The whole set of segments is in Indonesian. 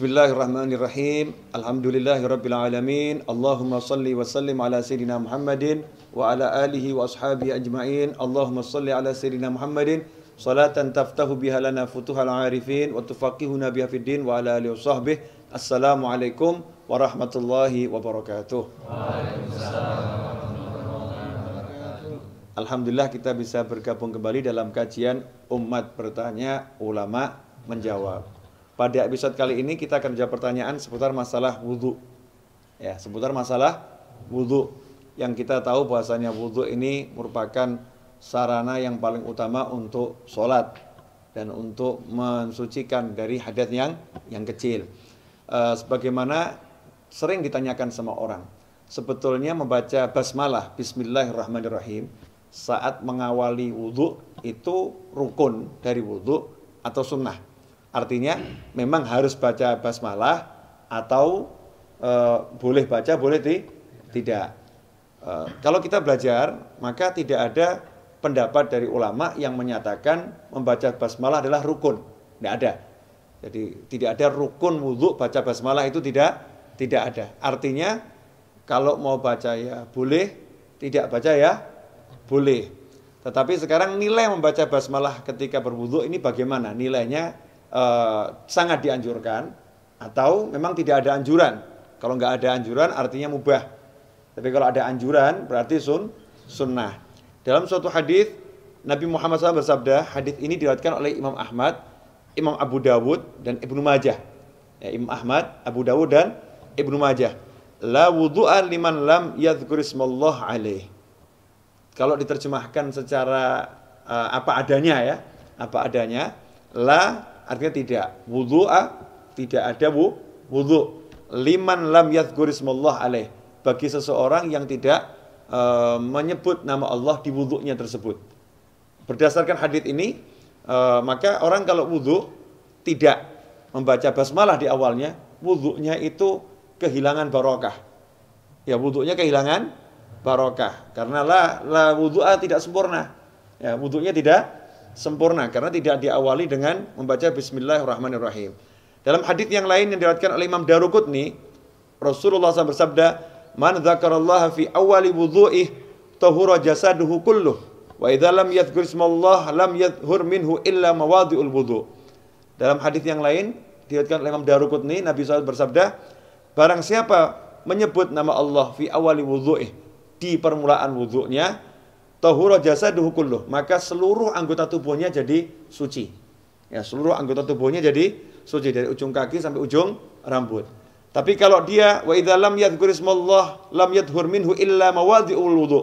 Bismillahirrahmanirrahim. Alhamdulillahirrabbilalamin. Allahumma salli wa sallim ala Sayyidina Muhammadin wa ala alihi wa ashabihi ajmain. Allahumma salli ala Sayyidina Muhammadin salatan taftahu biha lana futuhal arifin wa tufaqihuna biha fiddin, wa ala alihi wa sahbihi. Assalamualaikum warahmatullahi wabarakatuh. Alhamdulillah kita bisa bergabung kembali dalam kajian Umat Bertanya Ulama Menjawab. Pada episode kali ini kita akan jawab pertanyaan seputar masalah wudhu. Ya, seputar masalah wudhu. Yang kita tahu bahasanya wudhu ini merupakan sarana yang paling utama untuk sholat dan untuk mensucikan dari hadat yang yang kecil. E, sebagaimana sering ditanyakan sama orang, sebetulnya membaca basmalah Bismillahirrahmanirrahim saat mengawali wudhu itu rukun dari wudhu atau sunnah. Artinya memang harus baca basmalah atau e, boleh baca boleh di, tidak. E, kalau kita belajar maka tidak ada pendapat dari ulama yang menyatakan membaca basmalah adalah rukun. Tidak ada. Jadi tidak ada rukun wudhu baca basmalah itu tidak tidak ada. Artinya kalau mau baca ya boleh, tidak baca ya boleh. Tetapi sekarang nilai membaca basmalah ketika berwudhu ini bagaimana? Nilainya uh, sangat dianjurkan atau memang tidak ada anjuran. Kalau nggak ada anjuran artinya mubah. Tapi kalau ada anjuran berarti sun sunnah. Dalam suatu hadis Nabi Muhammad SAW bersabda, hadis ini diriwayatkan oleh Imam Ahmad, Imam Abu Dawud dan Ibnu Majah. Ya, Imam Ahmad, Abu Dawud dan Ibnu Majah. La wudu'a liman lam yadhkur ismallah alaih. Kalau diterjemahkan secara uh, apa adanya ya, apa adanya, la Artinya tidak wudhu'a, tidak ada wu, wudhu. Liman lam yadhkurismallah alaih. Bagi seseorang yang tidak uh, menyebut nama Allah di wudhunya tersebut. Berdasarkan hadis ini, uh, maka orang kalau wudhu tidak membaca basmalah di awalnya, wudhunya itu kehilangan barokah. Ya wudhunya kehilangan barokah. Karena la, la wudhu'a tidak sempurna. Ya, wudhunya tidak sempurna karena tidak diawali dengan membaca bismillahirrahmanirrahim. Dalam hadis yang lain yang diriwayatkan oleh Imam Daruqutni, Rasulullah SAW bersabda, "Man dzakarallaha fi awali wudhu'ih tahura jasaduhu kulluh, wa idza lam yadhkur ismallah lam yadhhur minhu illa mawadhi'ul wudhu'." Dalam hadis yang lain diriwayatkan oleh Imam Daruqutni, Nabi SAW bersabda, "Barang siapa menyebut nama Allah fi awali wudhu'ih di permulaan wudhu'nya, tohuro jasa kulluh, maka seluruh anggota tubuhnya jadi suci. Ya, seluruh anggota tubuhnya jadi suci dari ujung kaki sampai ujung rambut. Tapi kalau dia wa idza lam lam yadhur minhu illa mawadhi'ul wudu.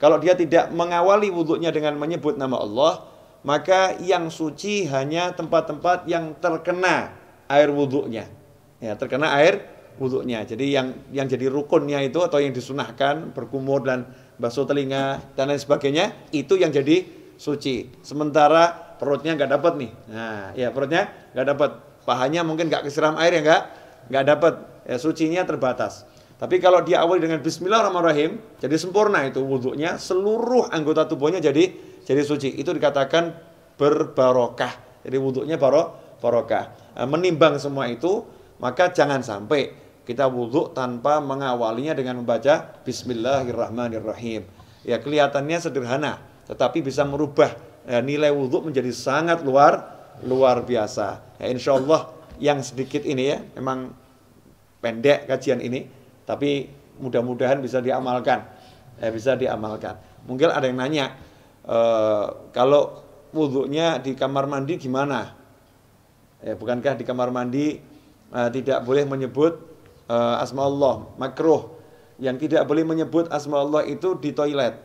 Kalau dia tidak mengawali wuduknya dengan menyebut nama Allah, maka yang suci hanya tempat-tempat yang terkena air wuduknya, Ya, terkena air wuduknya. Jadi yang yang jadi rukunnya itu atau yang disunahkan berkumur dan basuh telinga dan lain sebagainya itu yang jadi suci sementara perutnya nggak dapat nih nah ya perutnya nggak dapat pahanya mungkin nggak kesiram air ya nggak nggak dapat ya, nya terbatas tapi kalau dia awali dengan Bismillahirrahmanirrahim jadi sempurna itu wudhunya seluruh anggota tubuhnya jadi jadi suci itu dikatakan berbarokah jadi wudhunya barok barokah nah, menimbang semua itu maka jangan sampai kita wudhu tanpa mengawalinya dengan membaca Bismillahirrahmanirrahim. Ya kelihatannya sederhana, tetapi bisa merubah ya, nilai wudhu menjadi sangat luar luar biasa. Ya, insya Allah yang sedikit ini ya, memang pendek kajian ini, tapi mudah-mudahan bisa diamalkan. Ya, bisa diamalkan. Mungkin ada yang nanya, e, kalau wudhunya di kamar mandi gimana? Ya, bukankah di kamar mandi e, tidak boleh menyebut uh, eh, asma Allah, makruh. Yang tidak boleh menyebut asma Allah itu di toilet.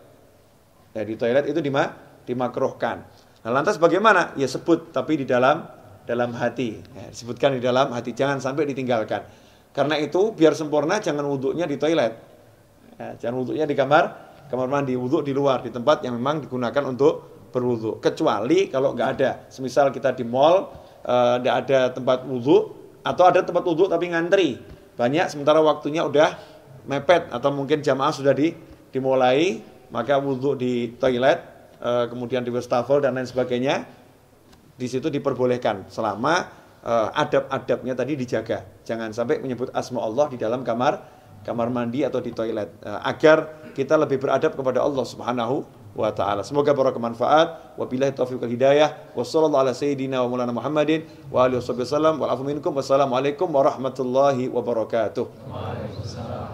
Ya, di toilet itu dima, dimakruhkan. Nah, lantas bagaimana? Ya sebut tapi di dalam dalam hati. Ya, sebutkan di dalam hati, jangan sampai ditinggalkan. Karena itu biar sempurna jangan wuduknya di toilet. Ya, jangan wuduknya di kamar kamar mandi, wuduk di luar di tempat yang memang digunakan untuk berwudhu. Kecuali kalau nggak ada, semisal kita di mall eh, nggak uh, ada tempat wudhu atau ada tempat wudhu tapi ngantri banyak sementara waktunya udah mepet atau mungkin jamaah sudah di, dimulai maka wudhu di toilet e, kemudian di wastafel dan lain sebagainya di situ diperbolehkan selama e, adab-adabnya tadi dijaga jangan sampai menyebut asma Allah di dalam kamar kamar mandi atau di toilet e, agar kita lebih beradab kepada Allah Subhanahu wa taala. Semoga barokah manfaat. Wabillahi taufiq wal hidayah. wa sallallahu ala sayyidina wa maulana Muhammadin wa alihi wasallam wa afu minkum. Wassalamualaikum warahmatullahi wabarakatuh. Waalaikumsalam.